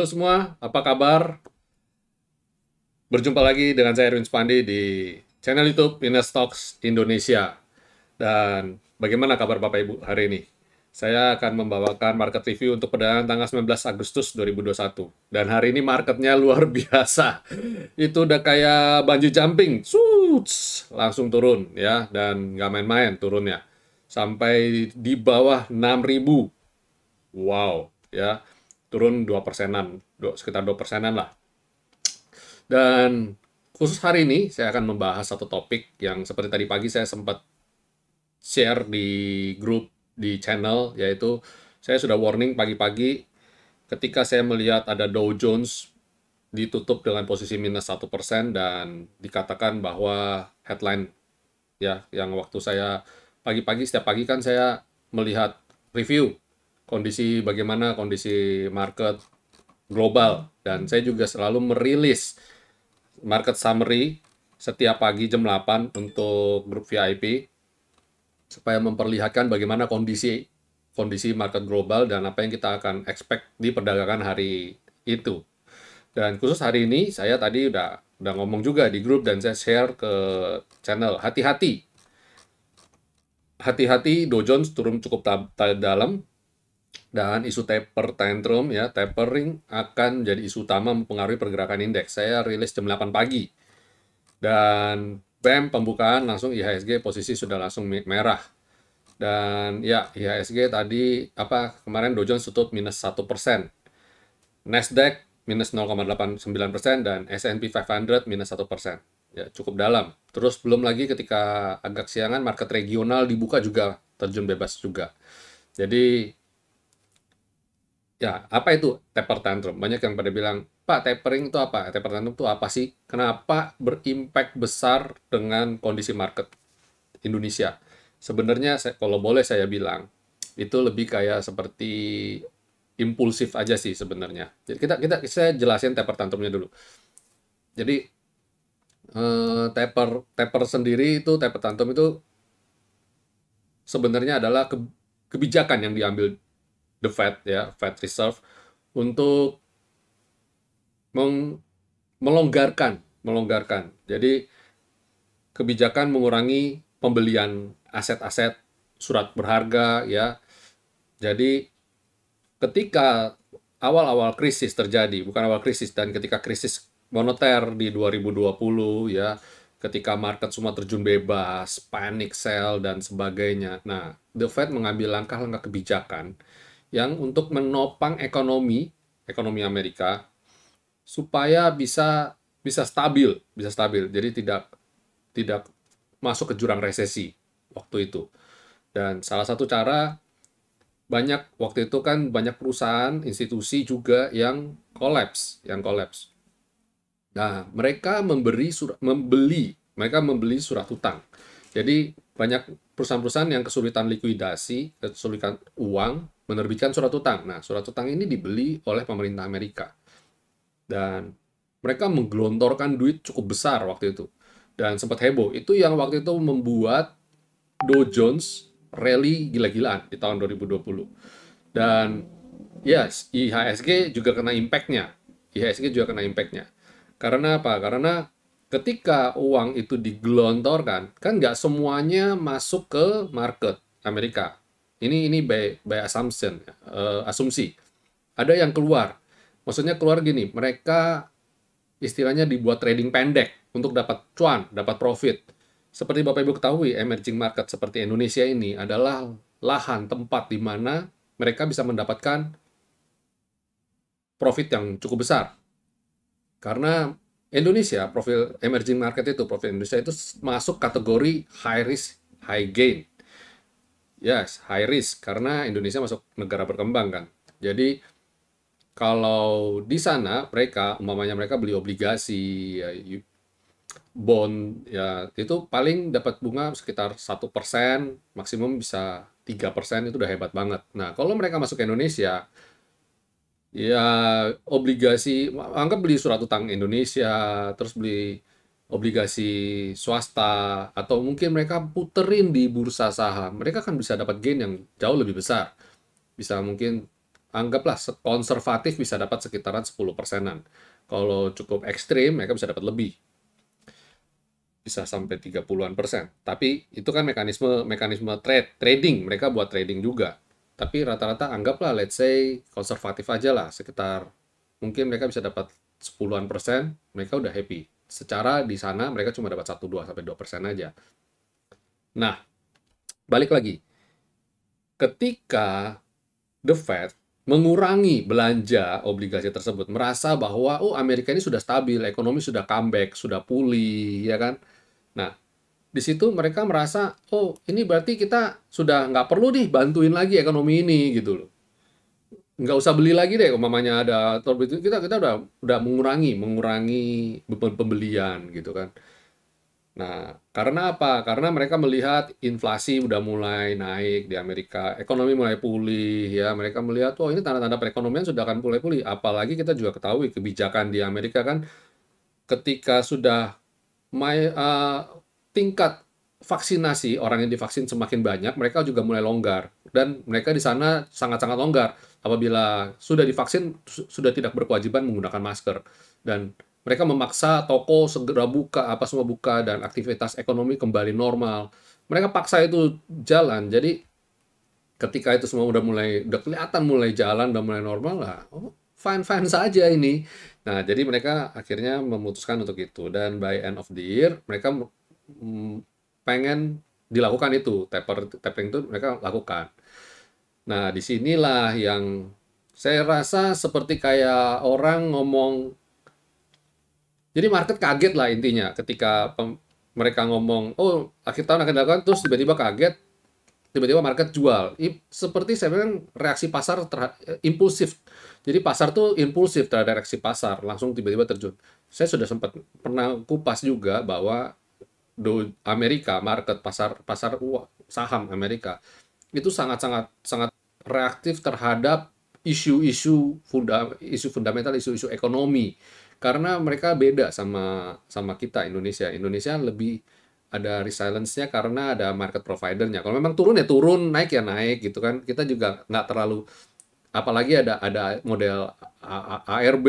Halo semua, apa kabar? Berjumpa lagi dengan saya Erwin Spandi di channel YouTube Ines Talks Indonesia. Dan bagaimana kabar Bapak Ibu hari ini? Saya akan membawakan market review untuk perdagangan tanggal 19 Agustus 2021. Dan hari ini marketnya luar biasa. Itu udah kayak banjir jumping. Suits, langsung turun ya. Dan nggak main-main turunnya. Sampai di bawah 6000. Wow, ya turun 2 persenan, sekitar 2 persenan lah. Dan khusus hari ini saya akan membahas satu topik yang seperti tadi pagi saya sempat share di grup di channel yaitu saya sudah warning pagi-pagi ketika saya melihat ada Dow Jones ditutup dengan posisi minus satu persen dan dikatakan bahwa headline ya yang waktu saya pagi-pagi setiap pagi kan saya melihat review kondisi bagaimana kondisi market global dan saya juga selalu merilis market summary setiap pagi jam 8 untuk grup VIP supaya memperlihatkan bagaimana kondisi kondisi market global dan apa yang kita akan expect di perdagangan hari itu. Dan khusus hari ini saya tadi udah udah ngomong juga di grup dan saya share ke channel. Hati-hati. Hati-hati Dow Jones turun cukup dalam dan isu taper tantrum ya, tapering akan jadi isu utama mempengaruhi pergerakan indeks. Saya rilis jam 8 pagi. Dan BEM pembukaan langsung IHSG posisi sudah langsung merah. Dan ya, IHSG tadi apa kemarin Dow Jones tutup minus 1%. persen Nasdaq minus 0,89% persen dan S&P 500 minus 1%. persen Ya, cukup dalam. Terus belum lagi ketika agak siangan market regional dibuka juga terjun bebas juga. Jadi ya apa itu taper tantrum? Banyak yang pada bilang, Pak tapering itu apa? Taper tantrum itu apa sih? Kenapa berimpact besar dengan kondisi market Indonesia? Sebenarnya kalau boleh saya bilang, itu lebih kayak seperti impulsif aja sih sebenarnya. Jadi kita kita saya jelasin taper tantrumnya dulu. Jadi eh, taper taper sendiri itu taper tantrum itu sebenarnya adalah ke, kebijakan yang diambil the Fed ya, Fed Reserve untuk meng melonggarkan, melonggarkan. Jadi kebijakan mengurangi pembelian aset-aset surat berharga ya. Jadi ketika awal-awal krisis terjadi, bukan awal krisis dan ketika krisis moneter di 2020 ya, ketika market semua terjun bebas, panic sell dan sebagainya. Nah, The Fed mengambil langkah-langkah kebijakan yang untuk menopang ekonomi ekonomi Amerika supaya bisa bisa stabil, bisa stabil. Jadi tidak tidak masuk ke jurang resesi waktu itu. Dan salah satu cara banyak waktu itu kan banyak perusahaan, institusi juga yang kolaps, yang kolaps. Nah, mereka memberi surat, membeli, mereka membeli surat utang. Jadi banyak perusahaan-perusahaan yang kesulitan likuidasi, kesulitan uang, menerbitkan surat utang. Nah, surat utang ini dibeli oleh pemerintah Amerika. Dan mereka menggelontorkan duit cukup besar waktu itu. Dan sempat heboh. Itu yang waktu itu membuat Dow Jones rally gila-gilaan di tahun 2020. Dan yes, IHSG juga kena impact-nya. IHSG juga kena impact-nya. Karena apa? Karena ketika uang itu digelontorkan, kan nggak semuanya masuk ke market Amerika ini ini by by assumption, uh, asumsi. Ada yang keluar. Maksudnya keluar gini, mereka istilahnya dibuat trading pendek untuk dapat cuan, dapat profit. Seperti Bapak Ibu ketahui, emerging market seperti Indonesia ini adalah lahan tempat di mana mereka bisa mendapatkan profit yang cukup besar. Karena Indonesia, profil emerging market itu, profil Indonesia itu masuk kategori high risk, high gain. Yes, high risk karena Indonesia masuk negara berkembang kan. Jadi kalau di sana mereka umpamanya mereka beli obligasi ya, bond ya itu paling dapat bunga sekitar satu persen maksimum bisa tiga persen itu udah hebat banget. Nah kalau mereka masuk ke Indonesia ya obligasi anggap beli surat utang Indonesia terus beli obligasi swasta atau mungkin mereka puterin di bursa saham, mereka kan bisa dapat gain yang jauh lebih besar. Bisa mungkin anggaplah konservatif bisa dapat sekitaran 10 persenan. Kalau cukup ekstrim, mereka bisa dapat lebih. Bisa sampai 30-an persen. Tapi itu kan mekanisme mekanisme trade, trading. Mereka buat trading juga. Tapi rata-rata anggaplah let's say konservatif aja lah. Sekitar mungkin mereka bisa dapat 10-an persen, mereka udah happy secara di sana mereka cuma dapat 1 2 sampai 2 persen aja. Nah, balik lagi. Ketika The Fed mengurangi belanja obligasi tersebut, merasa bahwa oh Amerika ini sudah stabil, ekonomi sudah comeback, sudah pulih, ya kan? Nah, di situ mereka merasa oh ini berarti kita sudah nggak perlu nih bantuin lagi ekonomi ini gitu loh nggak usah beli lagi deh mamanya ada torbit itu kita kita udah udah mengurangi mengurangi beban pembelian gitu kan nah karena apa karena mereka melihat inflasi udah mulai naik di Amerika ekonomi mulai pulih ya mereka melihat oh ini tanda-tanda perekonomian sudah akan mulai pulih apalagi kita juga ketahui kebijakan di Amerika kan ketika sudah my, uh, eh, tingkat vaksinasi orang yang divaksin semakin banyak mereka juga mulai longgar dan mereka di sana sangat-sangat longgar apabila sudah divaksin sudah tidak berkewajiban menggunakan masker dan mereka memaksa toko segera buka apa semua buka dan aktivitas ekonomi kembali normal mereka paksa itu jalan jadi ketika itu semua udah mulai udah kelihatan mulai jalan udah mulai normal lah oh, fine fine saja ini nah jadi mereka akhirnya memutuskan untuk itu dan by end of the year mereka pengen dilakukan itu taper tapering itu mereka lakukan Nah, disinilah yang saya rasa seperti kayak orang ngomong. Jadi market kaget lah intinya ketika mereka ngomong, oh akhir tahun akan dilakukan, terus tiba-tiba kaget, tiba-tiba market jual. I, seperti saya bilang reaksi pasar eh, impulsif. Jadi pasar tuh impulsif terhadap reaksi pasar, langsung tiba-tiba terjun. Saya sudah sempat pernah kupas juga bahwa do Amerika market pasar pasar uang, saham Amerika itu sangat-sangat sangat reaktif terhadap isu-isu funda, isu fundamental, isu-isu ekonomi. Karena mereka beda sama sama kita Indonesia. Indonesia lebih ada resilience-nya karena ada market providernya. Kalau memang turun ya turun, naik ya naik gitu kan. Kita juga nggak terlalu apalagi ada ada model ARB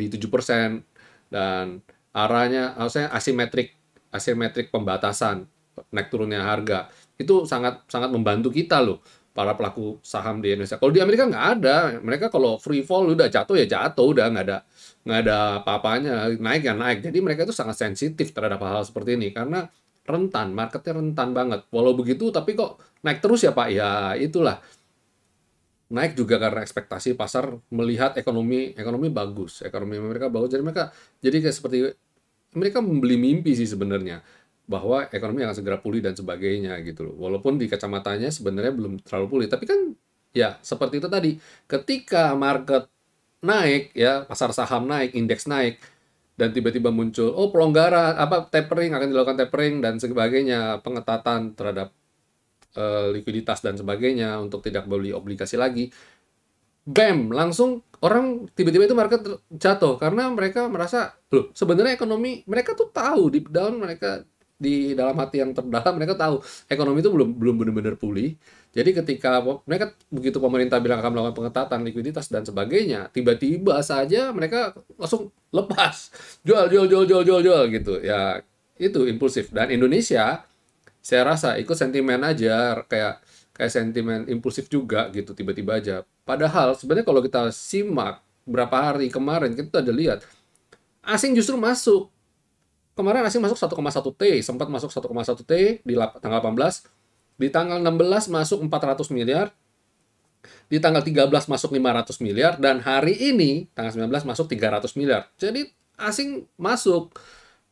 di 7% dan arahnya maksudnya asimetrik asimetrik pembatasan naik turunnya harga. Itu sangat sangat membantu kita loh para pelaku saham di Indonesia. Kalau di Amerika nggak ada, mereka kalau free fall udah jatuh ya jatuh, udah nggak ada nggak ada apa naik ya naik. Jadi mereka itu sangat sensitif terhadap hal-hal seperti ini karena rentan, marketnya rentan banget. Walau begitu, tapi kok naik terus ya Pak? Ya itulah naik juga karena ekspektasi pasar melihat ekonomi ekonomi bagus, ekonomi mereka bagus. Jadi mereka jadi kayak seperti mereka membeli mimpi sih sebenarnya bahwa ekonomi akan segera pulih dan sebagainya gitu loh. Walaupun di kacamatanya sebenarnya belum terlalu pulih, tapi kan ya seperti itu tadi. Ketika market naik ya, pasar saham naik, indeks naik dan tiba-tiba muncul oh pelonggaran apa tapering akan dilakukan tapering dan sebagainya, pengetatan terhadap uh, likuiditas dan sebagainya untuk tidak beli obligasi lagi. Bam, langsung orang tiba-tiba itu market jatuh karena mereka merasa loh sebenarnya ekonomi mereka tuh tahu deep down mereka di dalam hati yang terdalam mereka tahu ekonomi itu belum belum benar-benar pulih. Jadi ketika mereka begitu pemerintah bilang akan melakukan pengetatan likuiditas dan sebagainya, tiba-tiba saja mereka langsung lepas jual jual jual jual jual jual gitu. Ya itu impulsif dan Indonesia saya rasa ikut sentimen aja kayak kayak sentimen impulsif juga gitu tiba-tiba aja. Padahal sebenarnya kalau kita simak berapa hari kemarin kita udah lihat asing justru masuk kemarin asing masuk 1,1 T, sempat masuk 1,1 T di tanggal 18, di tanggal 16 masuk 400 miliar, di tanggal 13 masuk 500 miliar, dan hari ini tanggal 19 masuk 300 miliar. Jadi asing masuk,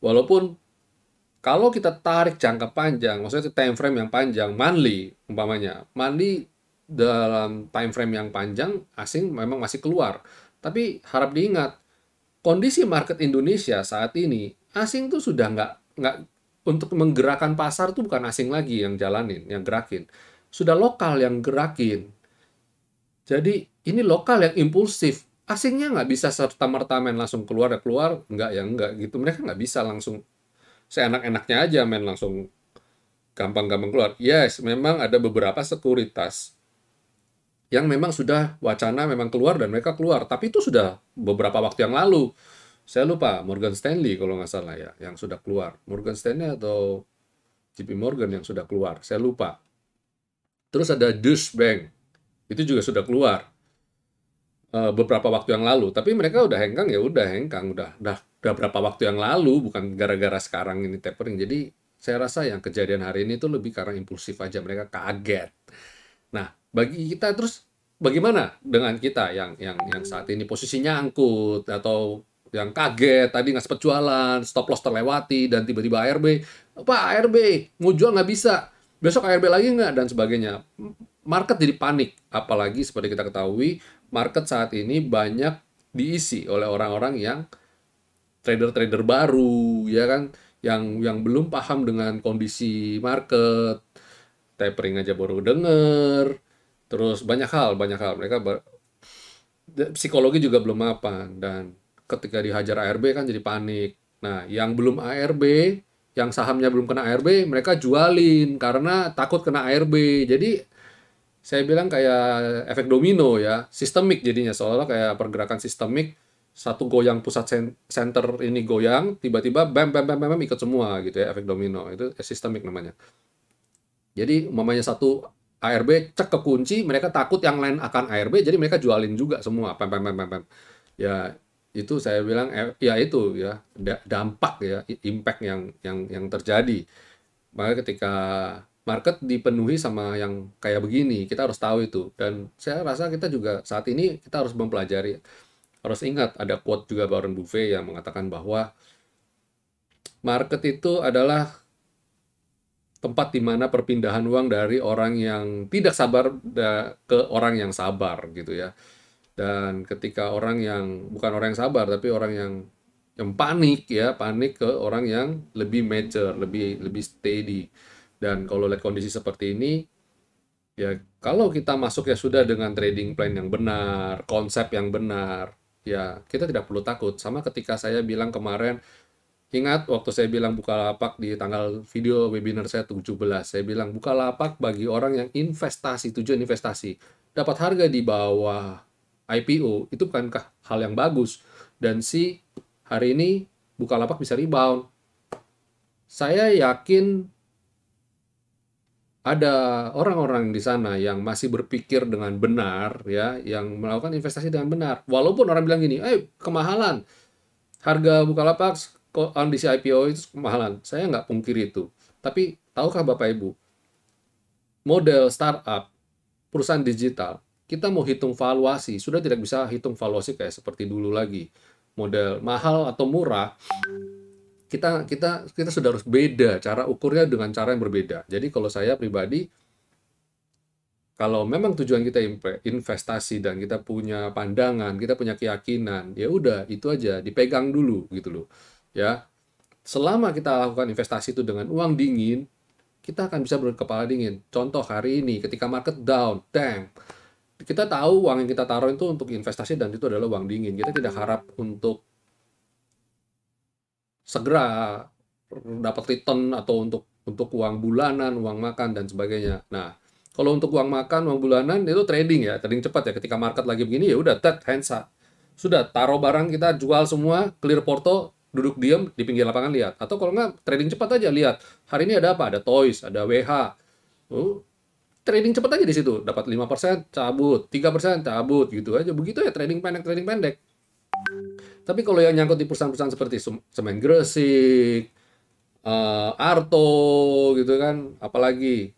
walaupun kalau kita tarik jangka panjang, maksudnya time frame yang panjang, monthly umpamanya, monthly dalam time frame yang panjang, asing memang masih keluar. Tapi harap diingat, kondisi market Indonesia saat ini asing tuh sudah nggak nggak untuk menggerakkan pasar tuh bukan asing lagi yang jalanin, yang gerakin. Sudah lokal yang gerakin. Jadi ini lokal yang impulsif. Asingnya nggak bisa serta merta main langsung keluar ya keluar, nggak ya nggak gitu. Mereka nggak bisa langsung seenak-enaknya aja main langsung gampang-gampang keluar. Yes, memang ada beberapa sekuritas yang memang sudah wacana memang keluar dan mereka keluar, tapi itu sudah beberapa waktu yang lalu saya lupa Morgan Stanley kalau nggak salah ya yang sudah keluar Morgan Stanley atau JP Morgan yang sudah keluar saya lupa terus ada Deutsche Bank itu juga sudah keluar uh, beberapa waktu yang lalu tapi mereka udah hengkang ya udah hengkang udah udah udah berapa waktu yang lalu bukan gara-gara sekarang ini tapering jadi saya rasa yang kejadian hari ini itu lebih karena impulsif aja mereka kaget nah bagi kita terus bagaimana dengan kita yang yang yang saat ini posisinya angkut atau yang kaget tadi nggak sempat jualan stop loss terlewati dan tiba-tiba ARB apa ARB mau jual nggak bisa besok ARB lagi nggak dan sebagainya market jadi panik apalagi seperti kita ketahui market saat ini banyak diisi oleh orang-orang yang trader-trader baru ya kan yang yang belum paham dengan kondisi market tapering aja baru denger terus banyak hal banyak hal mereka psikologi juga belum mapan dan ketika dihajar ARB kan jadi panik. Nah, yang belum ARB, yang sahamnya belum kena ARB, mereka jualin karena takut kena ARB. Jadi saya bilang kayak efek domino ya, sistemik jadinya seolah olah kayak pergerakan sistemik satu goyang pusat center ini goyang, tiba-tiba bam bam bam bam bam ikut semua gitu ya efek domino itu eh, sistemik namanya. Jadi umpamanya satu ARB cek ke kunci, mereka takut yang lain akan ARB, jadi mereka jualin juga semua. bam bam bam bam. Ya itu saya bilang eh, ya itu ya dampak ya impact yang yang yang terjadi maka ketika market dipenuhi sama yang kayak begini kita harus tahu itu dan saya rasa kita juga saat ini kita harus mempelajari harus ingat ada quote juga Warren Buffet yang mengatakan bahwa market itu adalah tempat di mana perpindahan uang dari orang yang tidak sabar ke orang yang sabar gitu ya. Dan ketika orang yang bukan orang yang sabar tapi orang yang yang panik ya, panik ke orang yang lebih mature, lebih lebih steady. Dan kalau lihat kondisi seperti ini ya kalau kita masuk ya sudah dengan trading plan yang benar, konsep yang benar, ya kita tidak perlu takut. Sama ketika saya bilang kemarin Ingat waktu saya bilang buka lapak di tanggal video webinar saya 17, saya bilang buka lapak bagi orang yang investasi, tujuan investasi, dapat harga di bawah IPO itu bukankah hal yang bagus dan si hari ini Bukalapak bisa rebound. Saya yakin ada orang-orang di sana yang masih berpikir dengan benar ya, yang melakukan investasi dengan benar. Walaupun orang bilang gini, "Eh, kemahalan. Harga Bukalapak kondisi IPO itu kemahalan." Saya nggak pungkiri itu. Tapi tahukah Bapak Ibu, model startup perusahaan digital kita mau hitung valuasi, sudah tidak bisa hitung valuasi kayak seperti dulu lagi. Model mahal atau murah, kita kita kita sudah harus beda cara ukurnya dengan cara yang berbeda. Jadi kalau saya pribadi kalau memang tujuan kita investasi dan kita punya pandangan, kita punya keyakinan, ya udah itu aja dipegang dulu gitu loh. Ya. Selama kita lakukan investasi itu dengan uang dingin, kita akan bisa berkepala dingin. Contoh hari ini ketika market down, tank kita tahu uang yang kita taruh itu untuk investasi dan itu adalah uang dingin. Kita tidak harap untuk segera dapat return atau untuk untuk uang bulanan, uang makan dan sebagainya. Nah, kalau untuk uang makan, uang bulanan itu trading ya, trading cepat ya. Ketika market lagi begini ya udah tet hands up. Sudah taruh barang kita jual semua, clear porto, duduk diam di pinggir lapangan lihat. Atau kalau nggak trading cepat aja lihat. Hari ini ada apa? Ada toys, ada WH. Uh, oh, trading cepat aja di situ dapat 5% cabut 3% cabut gitu aja begitu ya trading pendek trading pendek tapi kalau yang nyangkut di perusahaan-perusahaan seperti semen Gresik uh, Arto gitu kan apalagi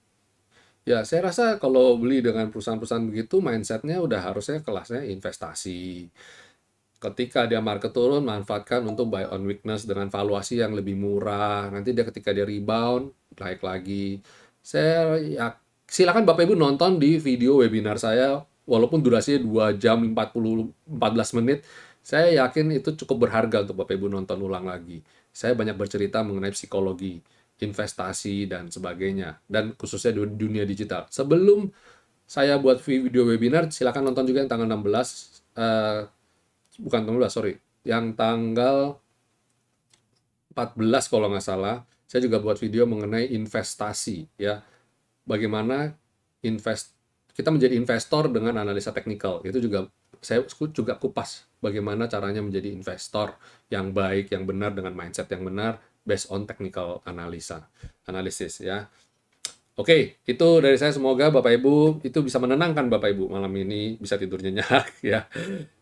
ya saya rasa kalau beli dengan perusahaan-perusahaan begitu mindsetnya udah harusnya kelasnya investasi ketika dia market turun manfaatkan untuk buy on weakness dengan valuasi yang lebih murah nanti dia ketika dia rebound naik lagi saya yakin silakan Bapak Ibu nonton di video webinar saya walaupun durasinya 2 jam 40 14 menit saya yakin itu cukup berharga untuk Bapak Ibu nonton ulang lagi. Saya banyak bercerita mengenai psikologi, investasi dan sebagainya dan khususnya di dunia digital. Sebelum saya buat video webinar, silakan nonton juga yang tanggal 16 eh, bukan 16, sorry. Yang tanggal 14 kalau nggak salah, saya juga buat video mengenai investasi ya bagaimana invest kita menjadi investor dengan analisa teknikal itu juga saya juga kupas bagaimana caranya menjadi investor yang baik yang benar dengan mindset yang benar based on technical analisa analisis ya Oke, itu dari saya semoga Bapak Ibu itu bisa menenangkan Bapak Ibu malam ini, bisa tidur nyenyak ya.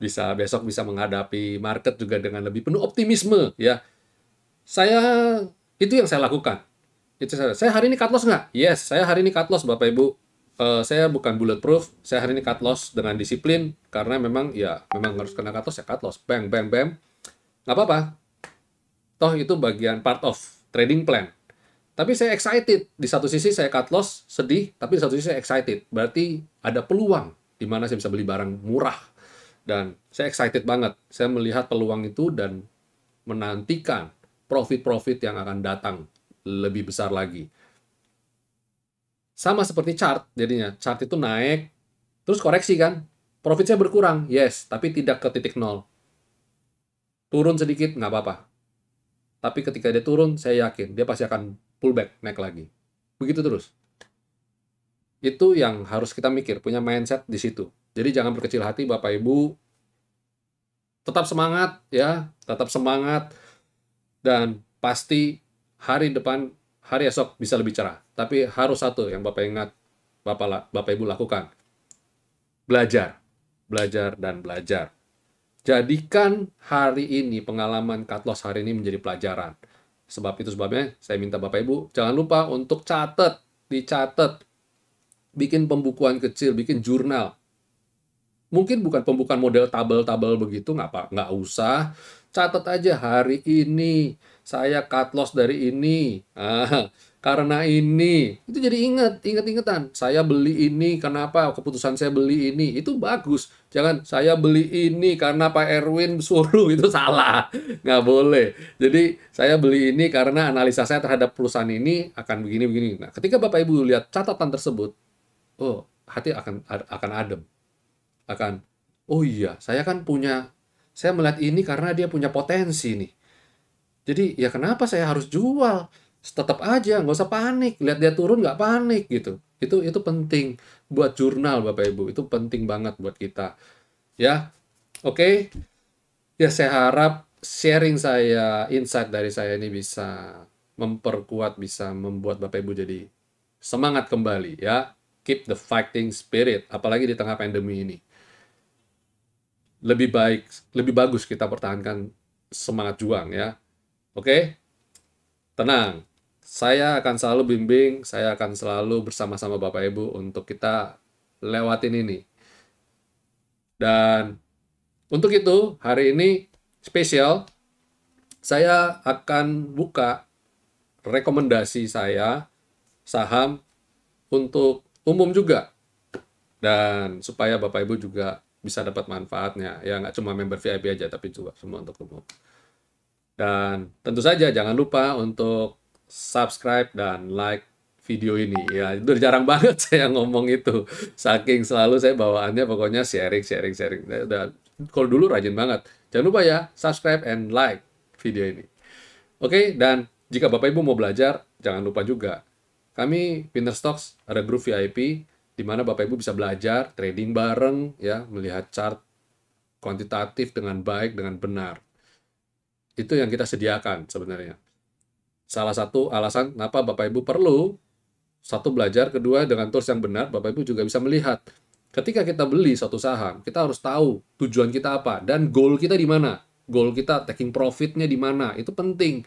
Bisa besok bisa menghadapi market juga dengan lebih penuh optimisme ya. Saya itu yang saya lakukan itu saya saya hari ini cut loss nggak yes saya hari ini cut loss bapak ibu uh, saya bukan bulletproof saya hari ini cut loss dengan disiplin karena memang ya memang harus kena cut loss ya cut loss bang bang bang nggak apa-apa toh itu bagian part of trading plan tapi saya excited di satu sisi saya cut loss sedih tapi di satu sisi saya excited berarti ada peluang di mana saya bisa beli barang murah dan saya excited banget saya melihat peluang itu dan menantikan profit-profit yang akan datang lebih besar lagi. Sama seperti chart jadinya. Chart itu naik, terus koreksi kan. Profit berkurang, yes, tapi tidak ke titik nol. Turun sedikit, nggak apa-apa. Tapi ketika dia turun, saya yakin dia pasti akan pullback, naik lagi. Begitu terus. Itu yang harus kita mikir, punya mindset di situ. Jadi jangan berkecil hati Bapak Ibu. Tetap semangat ya, tetap semangat dan pasti hari depan, hari esok bisa lebih cerah. Tapi harus satu yang Bapak ingat, Bapak, Bapak Ibu lakukan. Belajar, belajar, dan belajar. Jadikan hari ini, pengalaman cut loss hari ini menjadi pelajaran. Sebab itu sebabnya saya minta Bapak Ibu jangan lupa untuk catat, dicatat. Bikin pembukuan kecil, bikin jurnal. Mungkin bukan pembukaan model tabel-tabel begitu, nggak nggak usah. Catat aja hari ini saya cut loss dari ini. Ah, karena ini. Itu jadi ingat, ingat ingetan Saya beli ini kenapa keputusan saya beli ini. Itu bagus. Jangan saya beli ini karena Pak Erwin suruh itu salah. Nggak boleh. Jadi saya beli ini karena analisa saya terhadap perusahaan ini akan begini-begini. Nah, ketika Bapak Ibu lihat catatan tersebut, oh, hati akan akan adem. Akan oh iya, saya kan punya saya melihat ini karena dia punya potensi nih. Jadi ya kenapa saya harus jual? Tetap aja, nggak usah panik. Lihat dia turun nggak panik gitu. Itu itu penting buat jurnal Bapak Ibu. Itu penting banget buat kita. Ya, oke. Okay? Ya saya harap sharing saya, insight dari saya ini bisa memperkuat, bisa membuat Bapak Ibu jadi semangat kembali ya. Keep the fighting spirit, apalagi di tengah pandemi ini lebih baik, lebih bagus kita pertahankan semangat juang ya. Oke? Tenang. Saya akan selalu bimbing, saya akan selalu bersama-sama Bapak Ibu untuk kita lewatin ini. Dan untuk itu, hari ini spesial saya akan buka rekomendasi saya saham untuk umum juga. Dan supaya Bapak Ibu juga bisa dapat manfaatnya. Ya nggak cuma member VIP aja, tapi juga semua untuk umum. Dan tentu saja jangan lupa untuk subscribe dan like video ini. Ya itu jarang banget saya ngomong itu. Saking selalu saya bawaannya pokoknya sharing, sharing, sharing. Ya, dan kalau dulu rajin banget. Jangan lupa ya subscribe and like video ini. Oke, dan jika Bapak Ibu mau belajar, jangan lupa juga. Kami Pinterstocks ada grup VIP di mana Bapak Ibu bisa belajar trading bareng ya, melihat chart kuantitatif dengan baik dengan benar. Itu yang kita sediakan sebenarnya. Salah satu alasan kenapa Bapak Ibu perlu satu belajar, kedua dengan tools yang benar, Bapak Ibu juga bisa melihat ketika kita beli suatu saham, kita harus tahu tujuan kita apa dan goal kita di mana. Goal kita taking profitnya di mana, itu penting.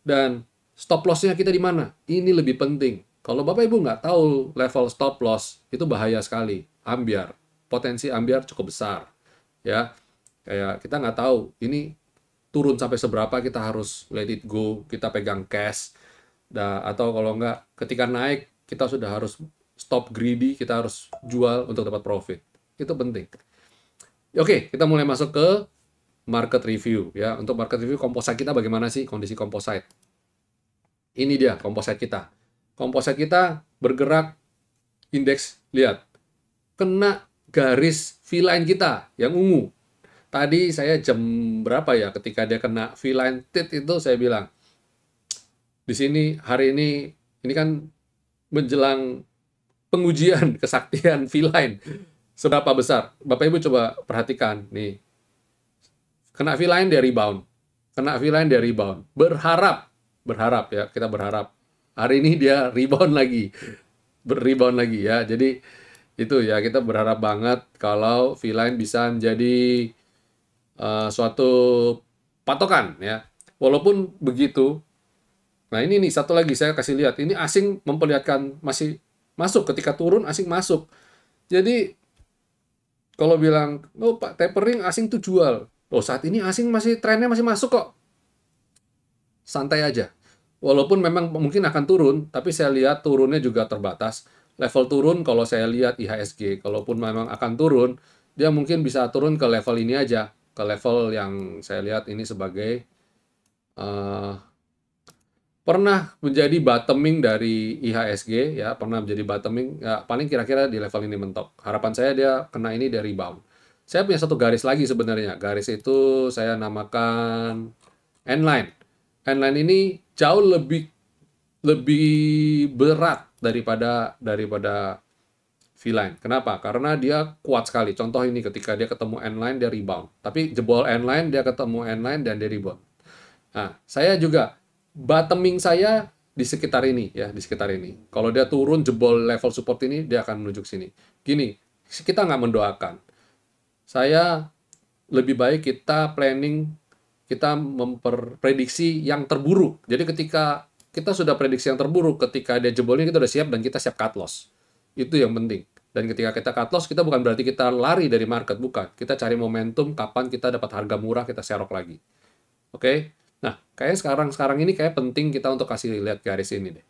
Dan stop lossnya kita di mana, ini lebih penting. Kalau Bapak Ibu nggak tahu level stop loss, itu bahaya sekali, ambiar. Potensi ambiar cukup besar. Ya, kayak kita nggak tahu ini turun sampai seberapa kita harus let it go, kita pegang cash. Da, atau kalau nggak ketika naik kita sudah harus stop greedy, kita harus jual untuk dapat profit. Itu penting. Oke, kita mulai masuk ke market review ya. Untuk market review komposite kita bagaimana sih kondisi komposite? Ini dia komposite kita komposit kita bergerak indeks lihat kena garis V-line kita yang ungu. Tadi saya jam berapa ya ketika dia kena V-line tit itu saya bilang di sini hari ini ini kan menjelang pengujian kesaktian V-line seberapa besar. Bapak Ibu coba perhatikan nih. Kena V-line dia rebound. Kena V-line dia rebound. Berharap, berharap ya, kita berharap hari ini dia rebound lagi berrebound lagi ya jadi itu ya kita berharap banget kalau V-Line bisa menjadi uh, suatu patokan ya walaupun begitu nah ini nih satu lagi saya kasih lihat ini asing memperlihatkan masih masuk ketika turun asing masuk jadi kalau bilang oh pak tapering asing tuh jual oh saat ini asing masih trennya masih masuk kok santai aja Walaupun memang mungkin akan turun, tapi saya lihat turunnya juga terbatas. Level turun kalau saya lihat IHSG, kalaupun memang akan turun, dia mungkin bisa turun ke level ini aja, ke level yang saya lihat ini sebagai uh, pernah menjadi bottoming dari IHSG ya pernah menjadi bottoming ya, paling kira-kira di level ini mentok harapan saya dia kena ini dari rebound saya punya satu garis lagi sebenarnya garis itu saya namakan n line n line ini jauh lebih lebih berat daripada daripada V-line. Kenapa? Karena dia kuat sekali. Contoh ini ketika dia ketemu end line dia rebound. Tapi jebol end line dia ketemu end line dan dia rebound. Nah, saya juga bottoming saya di sekitar ini ya, di sekitar ini. Kalau dia turun jebol level support ini dia akan menuju sini. Gini, kita nggak mendoakan. Saya lebih baik kita planning kita memprediksi yang terburuk. Jadi ketika kita sudah prediksi yang terburuk, ketika dia jebolnya kita sudah siap dan kita siap cut loss. Itu yang penting. Dan ketika kita cut loss, kita bukan berarti kita lari dari market, bukan. Kita cari momentum kapan kita dapat harga murah, kita serok lagi. Oke? Okay? Nah, kayaknya sekarang-sekarang ini kayak penting kita untuk kasih lihat garis ini deh.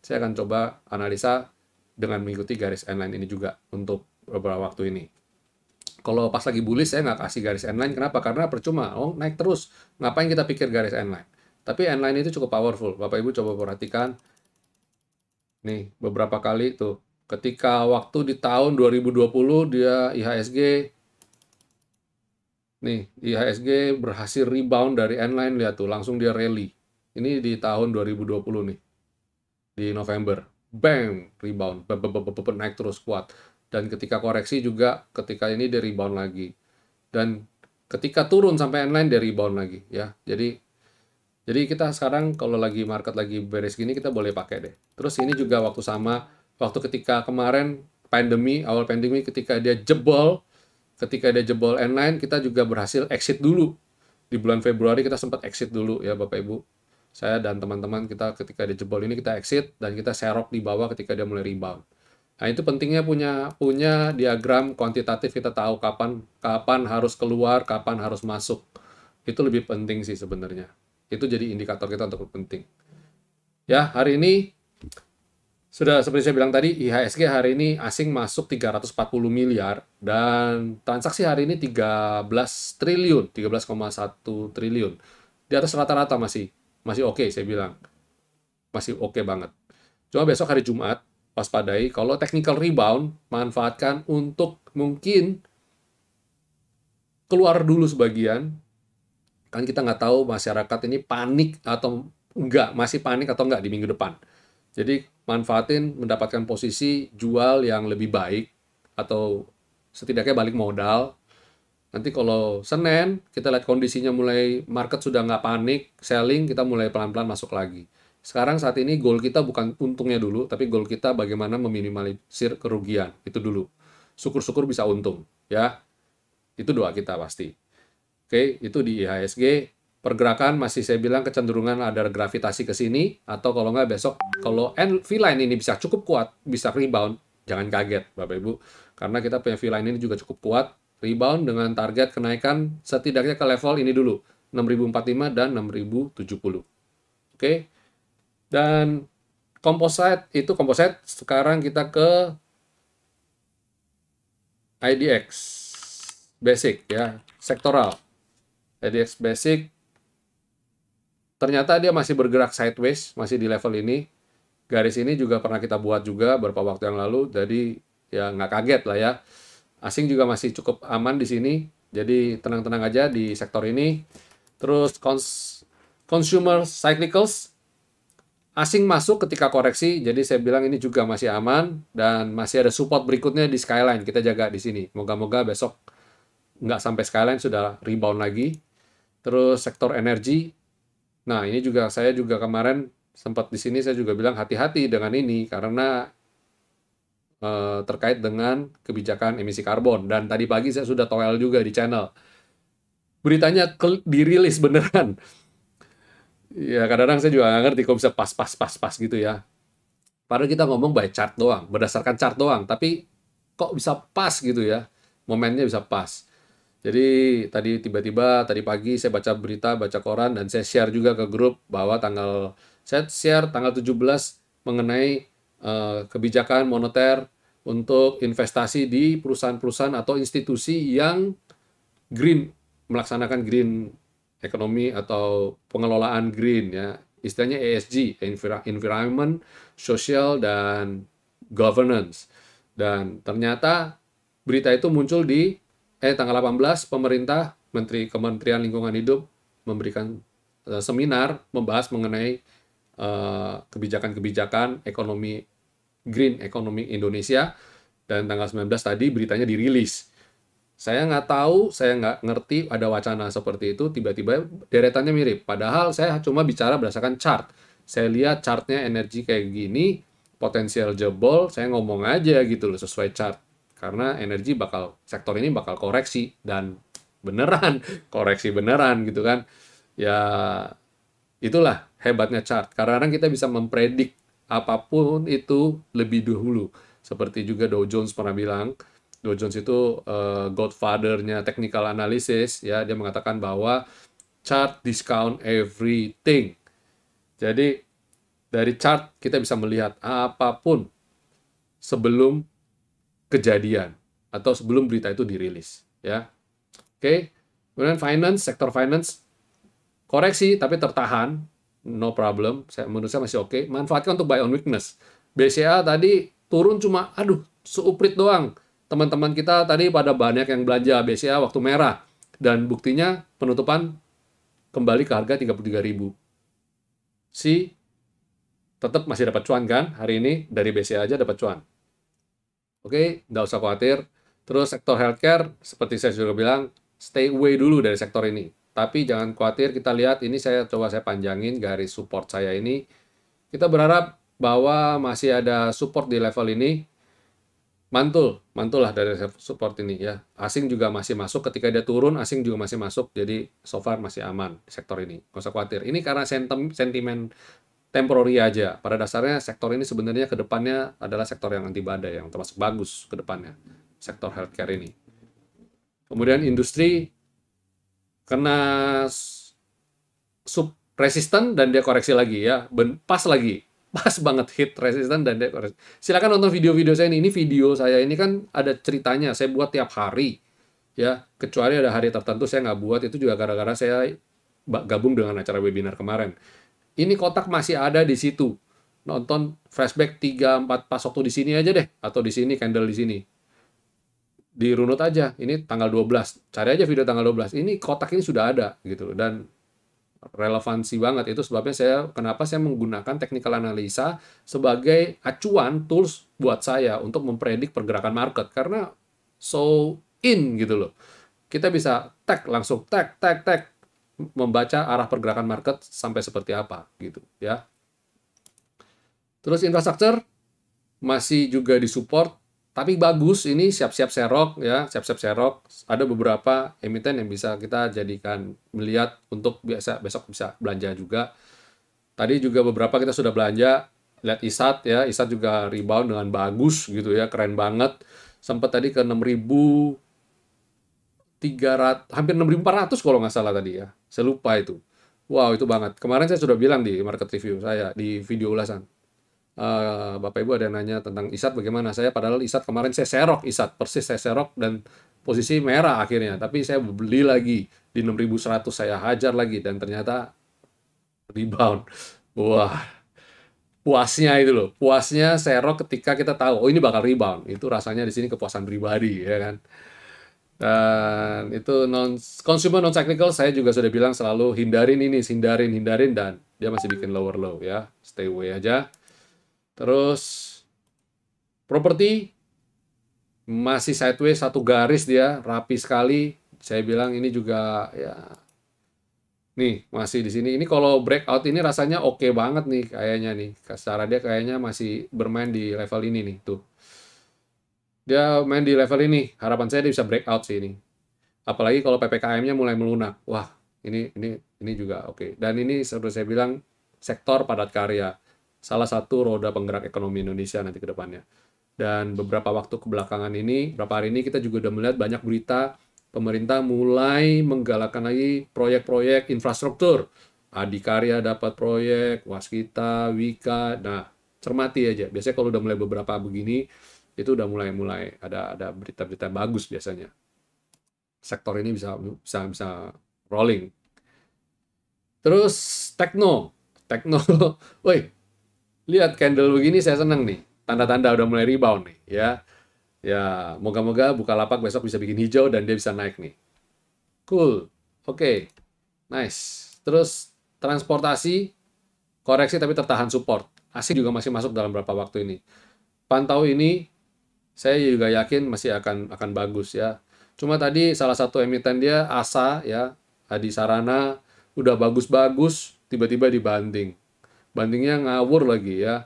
Saya akan coba analisa dengan mengikuti garis inline ini juga untuk beberapa waktu ini kalau pas lagi bullish saya nggak kasih garis n line kenapa karena percuma oh naik terus ngapain kita pikir garis n line tapi n line itu cukup powerful bapak ibu coba perhatikan nih beberapa kali tuh ketika waktu di tahun 2020 dia IHSG nih IHSG berhasil rebound dari n line lihat tuh langsung dia rally ini di tahun 2020 nih di November bang rebound be -be -be naik terus kuat dan ketika koreksi juga ketika ini dia rebound lagi dan ketika turun sampai inline dia rebound lagi ya jadi jadi kita sekarang kalau lagi market lagi beres gini kita boleh pakai deh terus ini juga waktu sama waktu ketika kemarin pandemi awal pandemi ketika dia jebol ketika dia jebol inline kita juga berhasil exit dulu di bulan Februari kita sempat exit dulu ya Bapak Ibu saya dan teman-teman kita ketika dia jebol ini kita exit dan kita serok di bawah ketika dia mulai rebound. Nah, itu pentingnya punya punya diagram kuantitatif kita tahu kapan kapan harus keluar, kapan harus masuk. Itu lebih penting sih sebenarnya. Itu jadi indikator kita untuk penting. Ya, hari ini sudah seperti saya bilang tadi, IHSG hari ini asing masuk 340 miliar dan transaksi hari ini 13 triliun, 13,1 triliun. Di atas rata-rata masih masih oke, okay, saya bilang. Masih oke okay banget. Cuma besok hari Jumat, waspadai kalau technical rebound, manfaatkan untuk mungkin keluar dulu sebagian. Kan kita nggak tahu masyarakat ini panik atau enggak, masih panik atau enggak di minggu depan. Jadi manfaatin mendapatkan posisi jual yang lebih baik atau setidaknya balik modal Nanti kalau Senin kita lihat kondisinya mulai market sudah nggak panik, selling kita mulai pelan-pelan masuk lagi. Sekarang saat ini goal kita bukan untungnya dulu, tapi goal kita bagaimana meminimalisir kerugian itu dulu. Syukur-syukur bisa untung, ya. Itu doa kita pasti. Oke, itu di IHSG. Pergerakan masih saya bilang kecenderungan ada gravitasi ke sini atau kalau nggak besok kalau n V-line ini bisa cukup kuat, bisa rebound, jangan kaget Bapak Ibu karena kita punya V-line ini juga cukup kuat rebound dengan target kenaikan setidaknya ke level ini dulu 6045 dan 6070 oke dan composite itu composite sekarang kita ke IDX basic ya sektoral IDX basic ternyata dia masih bergerak sideways masih di level ini garis ini juga pernah kita buat juga beberapa waktu yang lalu jadi ya nggak kaget lah ya Asing juga masih cukup aman di sini. Jadi tenang-tenang aja di sektor ini. Terus cons consumer cyclicals asing masuk ketika koreksi. Jadi saya bilang ini juga masih aman dan masih ada support berikutnya di skyline. Kita jaga di sini. Moga-moga besok nggak sampai skyline sudah rebound lagi. Terus sektor energi. Nah, ini juga saya juga kemarin sempat di sini saya juga bilang hati-hati dengan ini karena Eh, terkait dengan kebijakan emisi karbon. Dan tadi pagi saya sudah toel juga di channel. Beritanya dirilis beneran. ya kadang-kadang saya juga nggak ngerti kok bisa pas-pas-pas-pas gitu ya. Padahal kita ngomong by chart doang, berdasarkan chart doang. Tapi kok bisa pas gitu ya, momennya bisa pas. Jadi tadi tiba-tiba tadi pagi saya baca berita, baca koran dan saya share juga ke grup bahwa tanggal saya share tanggal 17 mengenai Eh, kebijakan moneter untuk investasi di perusahaan-perusahaan atau institusi yang green melaksanakan green ekonomi atau pengelolaan green ya istilahnya ESG environment social dan governance dan ternyata berita itu muncul di eh tanggal 18 pemerintah menteri Kementerian Lingkungan Hidup memberikan eh, seminar membahas mengenai Eh, kebijakan-kebijakan ekonomi green ekonomi Indonesia dan tanggal 19 tadi beritanya dirilis. Saya nggak tahu, saya nggak ngerti ada wacana seperti itu, tiba-tiba deretannya mirip. Padahal saya cuma bicara berdasarkan chart. Saya lihat chartnya energi kayak gini, potensial jebol, saya ngomong aja gitu loh sesuai chart. Karena energi bakal, sektor ini bakal koreksi, dan beneran, koreksi beneran gitu kan. Ya, itulah hebatnya chart. karena kadang kita bisa mempredik apapun itu lebih dahulu. Seperti juga Dow Jones pernah bilang, Dow Jones itu uh, godfathernya technical analysis, ya dia mengatakan bahwa chart discount everything. Jadi dari chart kita bisa melihat apapun sebelum kejadian atau sebelum berita itu dirilis, ya. Oke. Okay. Kemudian finance, sektor finance koreksi tapi tertahan no problem. Saya menurut saya masih oke. Okay. Manfaatkan untuk buy on weakness. BCA tadi turun cuma aduh seuprit doang. Teman-teman kita tadi pada banyak yang belanja BCA waktu merah dan buktinya penutupan kembali ke harga 33.000. Si tetap masih dapat cuan kan hari ini dari BCA aja dapat cuan. Oke, okay, nggak usah khawatir. Terus sektor healthcare, seperti saya juga bilang, stay away dulu dari sektor ini. Tapi jangan khawatir, kita lihat ini saya coba saya panjangin garis support saya ini. Kita berharap bahwa masih ada support di level ini. Mantul, mantul lah dari support ini ya. Asing juga masih masuk ketika dia turun, asing juga masih masuk. Jadi so far masih aman sektor ini. Gak usah khawatir. Ini karena sentimen, sentimen temporary aja. Pada dasarnya sektor ini sebenarnya ke depannya adalah sektor yang anti badai, yang termasuk bagus ke depannya, sektor healthcare ini. Kemudian industri, kena sub resisten dan dia koreksi lagi ya ben, pas lagi pas banget hit resisten dan dia koreksi silakan nonton video-video saya ini ini video saya ini kan ada ceritanya saya buat tiap hari ya kecuali ada hari tertentu saya nggak buat itu juga gara-gara saya gabung dengan acara webinar kemarin ini kotak masih ada di situ nonton flashback tiga empat pas waktu di sini aja deh atau di sini candle di sini dirunut aja ini tanggal 12 cari aja video tanggal 12 ini kotak ini sudah ada gitu dan relevansi banget itu sebabnya saya kenapa saya menggunakan technical analisa sebagai acuan tools buat saya untuk mempredik pergerakan market karena so in gitu loh kita bisa tag langsung tag tag tag membaca arah pergerakan market sampai seperti apa gitu ya terus infrastruktur masih juga disupport tapi bagus ini siap-siap serok ya, siap-siap serok. Ada beberapa emiten yang bisa kita jadikan melihat untuk biasa besok bisa belanja juga. Tadi juga beberapa kita sudah belanja lihat Isat ya, Isat juga rebound dengan bagus gitu ya, keren banget. Sempat tadi ke 6000 300 hampir 6400 kalau nggak salah tadi ya. Saya lupa itu. Wow, itu banget. Kemarin saya sudah bilang di market review saya di video ulasan uh, Bapak Ibu ada yang nanya tentang Isat bagaimana saya padahal Isat kemarin saya serok Isat persis saya serok dan posisi merah akhirnya tapi saya beli lagi di 6100 saya hajar lagi dan ternyata rebound wah puasnya itu loh puasnya serok ketika kita tahu oh ini bakal rebound itu rasanya di sini kepuasan pribadi ya kan dan itu non consumer non technical saya juga sudah bilang selalu hindarin ini hindarin hindarin dan dia masih bikin lower low ya stay away aja Terus properti masih sideways satu garis dia rapi sekali. Saya bilang ini juga ya nih masih di sini. Ini kalau breakout ini rasanya oke okay banget nih kayaknya nih. Secara dia kayaknya masih bermain di level ini nih tuh. Dia main di level ini. Harapan saya dia bisa breakout sih ini. Apalagi kalau PPKM-nya mulai melunak. Wah, ini ini ini juga oke. Okay. Dan ini seperti saya bilang sektor padat karya salah satu roda penggerak ekonomi Indonesia nanti ke depannya. Dan beberapa waktu kebelakangan ini, beberapa hari ini kita juga sudah melihat banyak berita pemerintah mulai menggalakkan lagi proyek-proyek infrastruktur. Adikarya dapat proyek, Waskita, Wika. Nah, cermati aja. Biasanya kalau udah mulai beberapa begini, itu udah mulai-mulai ada ada berita-berita bagus biasanya. Sektor ini bisa bisa bisa rolling. Terus tekno, tekno, woi lihat candle begini saya seneng nih tanda-tanda udah mulai rebound nih ya ya moga-moga buka lapak besok bisa bikin hijau dan dia bisa naik nih cool oke okay. nice terus transportasi koreksi tapi tertahan support asing juga masih masuk dalam berapa waktu ini pantau ini saya juga yakin masih akan akan bagus ya cuma tadi salah satu emiten dia Asa ya Adi Sarana udah bagus-bagus tiba-tiba dibanding. Bandingnya ngawur lagi ya.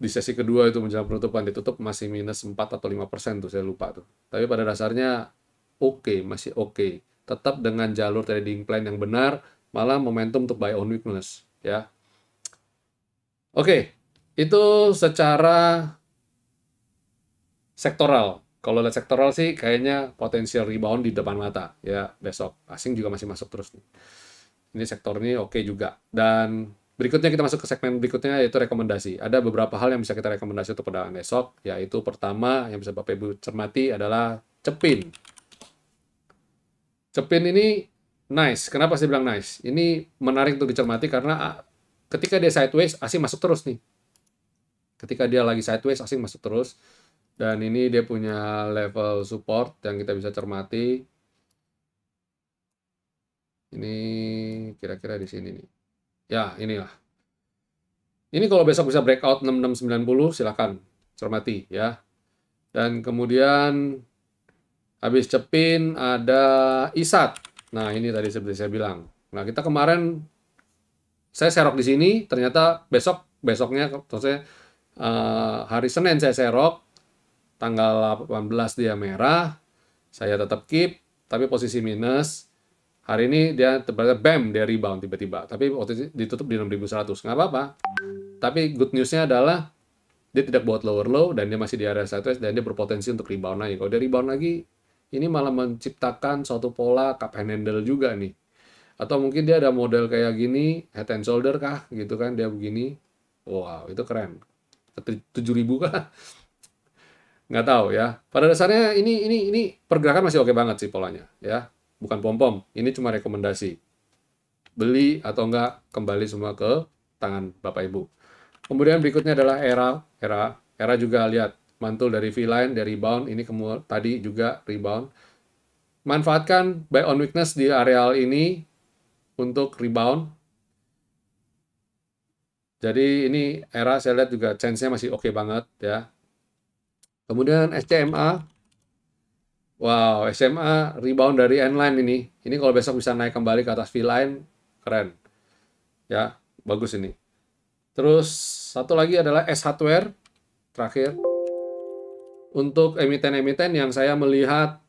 Di sesi kedua itu menjelang penutupan ditutup masih minus 4 atau 5 persen tuh saya lupa tuh. Tapi pada dasarnya oke, okay, masih oke. Okay. Tetap dengan jalur trading plan yang benar, malah momentum untuk buy on weakness ya. Oke, okay, itu secara sektoral. Kalau lihat sektoral sih kayaknya potensial rebound di depan mata ya besok. Asing juga masih masuk terus nih. Ini sektor ini oke okay juga dan Berikutnya kita masuk ke segmen berikutnya yaitu rekomendasi. Ada beberapa hal yang bisa kita rekomendasi untuk perdagangan esok, yaitu pertama yang bisa Bapak Ibu cermati adalah cepin. Cepin ini nice. Kenapa sih bilang nice? Ini menarik untuk dicermati karena ah, ketika dia sideways, asing masuk terus nih. Ketika dia lagi sideways, asing masuk terus. Dan ini dia punya level support yang kita bisa cermati. Ini kira-kira di sini nih. Ya, inilah. Ini kalau besok bisa breakout 6690 silakan cermati ya. Dan kemudian habis cepin ada ISAT. Nah, ini tadi seperti saya bilang. Nah, kita kemarin saya serok di sini, ternyata besok besoknya maksudnya uh, hari Senin saya serok tanggal 18 dia merah, saya tetap keep tapi posisi minus Hari ini dia tiba bam dia rebound tiba-tiba. Tapi waktu itu ditutup di 6100. Nggak apa-apa. Tapi good newsnya adalah dia tidak buat lower low dan dia masih di area sideways dan dia berpotensi untuk rebound lagi. Kalau dia rebound lagi, ini malah menciptakan suatu pola cup and handle juga nih. Atau mungkin dia ada model kayak gini, head and shoulder kah gitu kan dia begini. Wow, itu keren. 7000 kah? nggak tahu ya. Pada dasarnya ini ini ini pergerakan masih oke okay banget sih polanya ya bukan pom-pom, ini cuma rekomendasi. Beli atau enggak, kembali semua ke tangan Bapak Ibu. Kemudian berikutnya adalah era, era, era juga lihat, mantul dari V-line, dari rebound, ini tadi juga rebound. Manfaatkan buy on weakness di areal ini untuk rebound. Jadi ini era saya lihat juga chance-nya masih oke okay banget ya. Kemudian SCMA Wow, SMA rebound dari N line ini. Ini kalau besok bisa naik kembali ke atas V line, keren. Ya, bagus ini. Terus satu lagi adalah S hardware terakhir. Untuk emiten-emiten yang saya melihat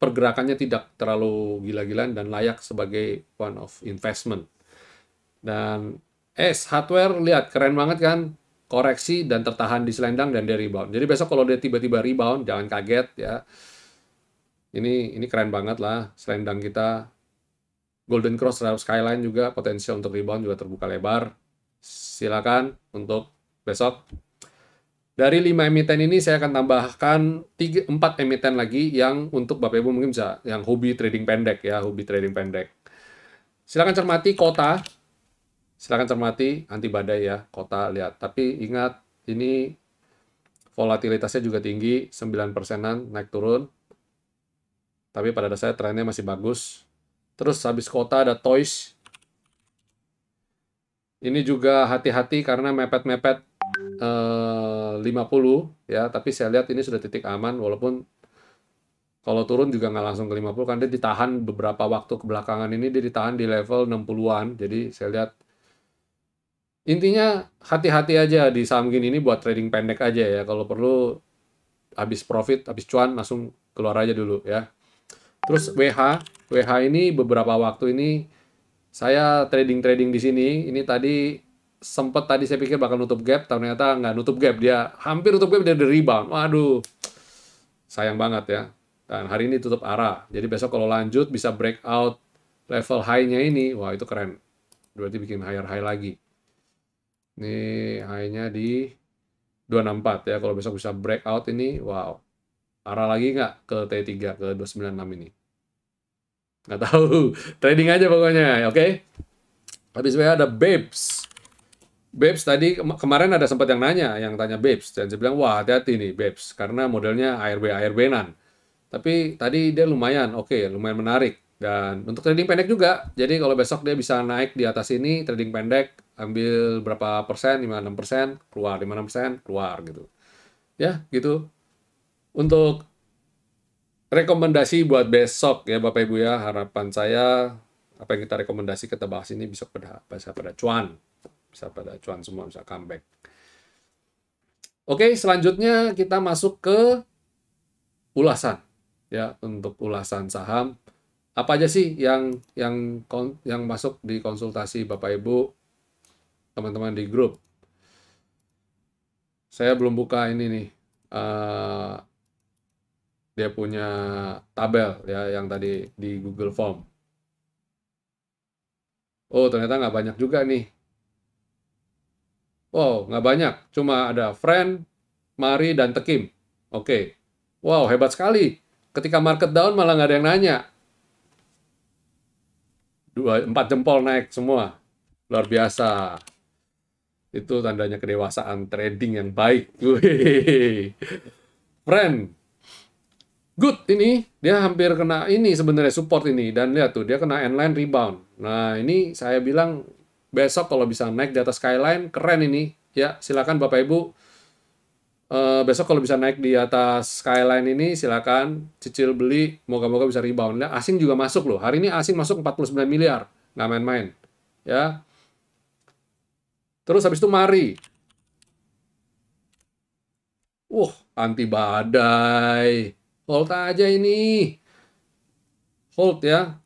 pergerakannya tidak terlalu gila-gilaan dan layak sebagai one of investment. Dan S hardware lihat keren banget kan koreksi dan tertahan di selendang dan dia rebound. Jadi besok kalau dia tiba-tiba rebound jangan kaget ya ini ini keren banget lah selendang kita Golden Cross terhadap Skyline juga potensial untuk rebound juga terbuka lebar silakan untuk besok dari 5 emiten ini saya akan tambahkan 3, 4 emiten lagi yang untuk Bapak Ibu mungkin bisa yang hobi trading pendek ya hobi trading pendek silakan cermati kota silakan cermati anti badai ya kota lihat tapi ingat ini volatilitasnya juga tinggi 9 persenan naik turun tapi pada dasarnya trennya masih bagus. Terus habis kota ada Toys. Ini juga hati-hati karena mepet-mepet eh, 50 ya, tapi saya lihat ini sudah titik aman walaupun kalau turun juga nggak langsung ke 50 kan dia ditahan beberapa waktu kebelakangan ini dia ditahan di level 60-an. Jadi saya lihat intinya hati-hati aja di saham gini ini buat trading pendek aja ya. Kalau perlu habis profit, habis cuan langsung keluar aja dulu ya. Terus WH, WH ini beberapa waktu ini saya trading-trading di sini. Ini tadi sempet tadi saya pikir bakal nutup gap, ternyata nggak nutup gap. Dia hampir nutup gap, dia di rebound. Waduh, sayang banget ya. Dan hari ini tutup arah. Jadi besok kalau lanjut bisa breakout level high-nya ini. Wah, itu keren. Berarti bikin higher high lagi. Ini high-nya di 264 ya. Kalau besok bisa breakout ini, wow arah lagi nggak ke T3 ke 296 ini nggak tahu trading aja pokoknya ya, oke okay? habis saya ada babes babes tadi kemarin ada sempat yang nanya yang tanya babes dan saya bilang wah hati-hati nih babes karena modelnya ARB ARB nan tapi tadi dia lumayan oke okay, lumayan menarik dan untuk trading pendek juga jadi kalau besok dia bisa naik di atas ini trading pendek ambil berapa persen 56 persen keluar 56 persen keluar gitu ya gitu untuk rekomendasi buat besok ya Bapak Ibu ya harapan saya apa yang kita rekomendasi kita bahas ini besok pada bisa pada cuan bisa pada cuan semua bisa comeback oke selanjutnya kita masuk ke ulasan ya untuk ulasan saham apa aja sih yang yang yang masuk di konsultasi Bapak Ibu teman-teman di grup saya belum buka ini nih uh, dia punya tabel ya yang tadi di Google Form. Oh ternyata nggak banyak juga nih. Wow nggak banyak, cuma ada friend, Mari dan Tekim. Oke, okay. wow hebat sekali. Ketika market down malah nggak ada yang nanya. Dua, empat jempol naik semua, luar biasa. Itu tandanya kedewasaan trading yang baik. Friend, Good ini, dia hampir kena ini sebenarnya support ini dan lihat tuh dia kena endline rebound. Nah, ini saya bilang besok kalau bisa naik di atas skyline keren ini. Ya, silakan Bapak Ibu Uh, besok kalau bisa naik di atas skyline ini silakan cicil beli moga-moga bisa rebound Lihat, nah, asing juga masuk loh hari ini asing masuk 49 miliar nggak main-main ya terus habis itu mari uh anti badai Hold aja ini. Hold ya.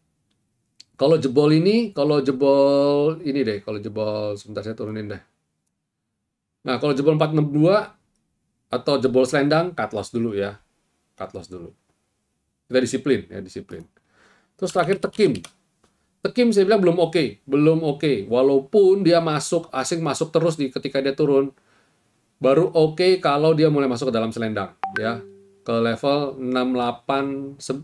Kalau jebol ini, kalau jebol ini deh, kalau jebol sebentar saya turunin deh. Nah, kalau jebol 462 atau jebol selendang, cut loss dulu ya. Cut loss dulu. Kita disiplin ya, disiplin. Terus terakhir tekim. Tekim saya bilang belum oke, okay. belum oke. Okay. Walaupun dia masuk, asing masuk terus di ketika dia turun. Baru oke okay kalau dia mulai masuk ke dalam selendang ya ke level 6875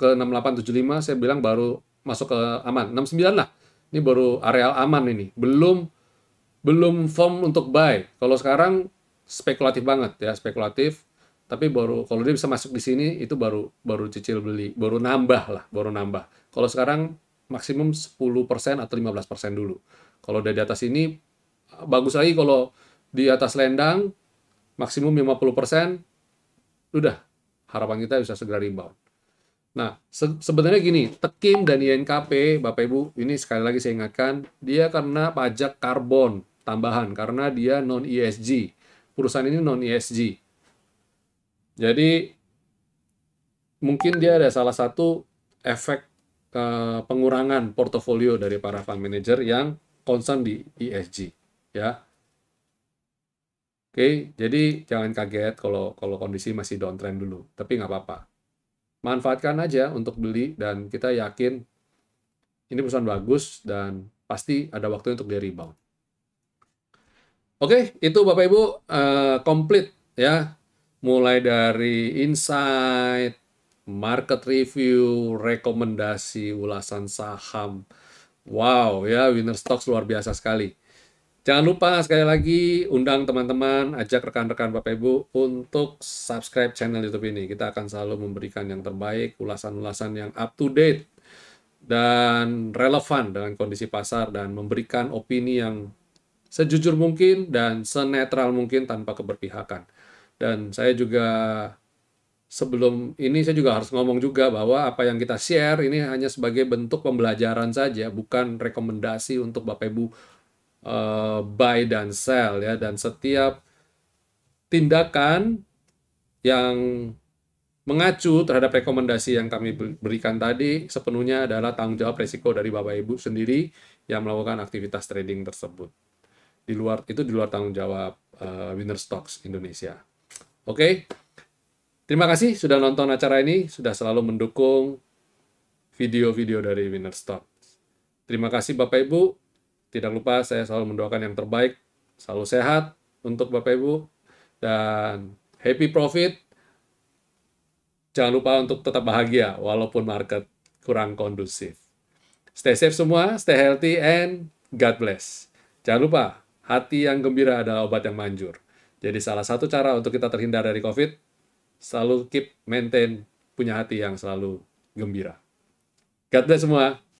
ke 6875 saya bilang baru masuk ke aman 69 lah ini baru areal aman ini belum belum form untuk buy kalau sekarang spekulatif banget ya spekulatif tapi baru kalau dia bisa masuk di sini itu baru baru cicil beli baru nambah lah baru nambah kalau sekarang maksimum 10% atau 15% dulu kalau udah di atas ini bagus lagi kalau di atas lendang maksimum 50% udah harapan kita bisa segera rebound. Nah, se sebenarnya gini, Tekim dan INKP, Bapak Ibu, ini sekali lagi saya ingatkan, dia karena pajak karbon tambahan, karena dia non-ESG. Perusahaan ini non-ESG. Jadi, mungkin dia ada salah satu efek uh, pengurangan portofolio dari para fund manager yang concern di ESG. ya Oke, jadi jangan kaget kalau kalau kondisi masih downtrend dulu, tapi nggak apa-apa. Manfaatkan aja untuk beli dan kita yakin ini perusahaan bagus dan pasti ada waktu untuk dia rebound. Oke, itu Bapak Ibu uh, komplit ya. Mulai dari insight, market review, rekomendasi, ulasan saham. Wow, ya winner stocks luar biasa sekali. Jangan lupa sekali lagi undang teman-teman, ajak rekan-rekan Bapak Ibu untuk subscribe channel YouTube ini. Kita akan selalu memberikan yang terbaik, ulasan-ulasan yang up to date dan relevan dengan kondisi pasar dan memberikan opini yang sejujur mungkin dan senetral mungkin tanpa keberpihakan. Dan saya juga sebelum ini saya juga harus ngomong juga bahwa apa yang kita share ini hanya sebagai bentuk pembelajaran saja, bukan rekomendasi untuk Bapak Ibu Eh, buy dan sell ya dan setiap tindakan yang mengacu terhadap rekomendasi yang kami berikan tadi sepenuhnya adalah tanggung jawab risiko dari Bapak Ibu sendiri yang melakukan aktivitas trading tersebut. Di luar itu di luar tanggung jawab uh, Winner Stocks Indonesia. Oke. Okay? Terima kasih sudah nonton acara ini, sudah selalu mendukung video-video dari Winner Stocks. Terima kasih Bapak Ibu tidak lupa saya selalu mendoakan yang terbaik, selalu sehat untuk Bapak Ibu dan happy profit. Jangan lupa untuk tetap bahagia walaupun market kurang kondusif. Stay safe semua, stay healthy and God bless. Jangan lupa, hati yang gembira adalah obat yang manjur. Jadi salah satu cara untuk kita terhindar dari COVID, selalu keep maintain punya hati yang selalu gembira. God bless semua.